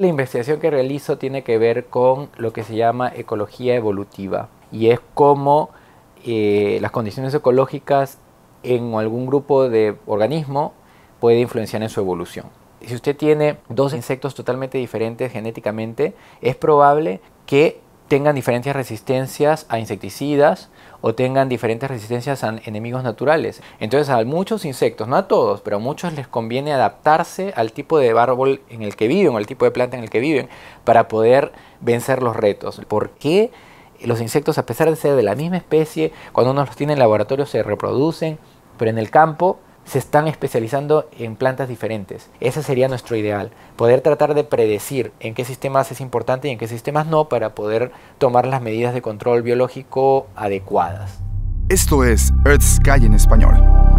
La investigación que realizo tiene que ver con lo que se llama ecología evolutiva y es cómo eh, las condiciones ecológicas en algún grupo de organismo puede influenciar en su evolución. Si usted tiene dos insectos totalmente diferentes genéticamente, es probable que tengan diferentes resistencias a insecticidas o tengan diferentes resistencias a enemigos naturales. Entonces a muchos insectos, no a todos, pero a muchos les conviene adaptarse al tipo de árbol en el que viven al tipo de planta en el que viven para poder vencer los retos. ¿Por qué los insectos, a pesar de ser de la misma especie, cuando uno los tiene en laboratorio se reproducen, pero en el campo se están especializando en plantas diferentes. Ese sería nuestro ideal, poder tratar de predecir en qué sistemas es importante y en qué sistemas no para poder tomar las medidas de control biológico adecuadas. Esto es Earth Sky en español.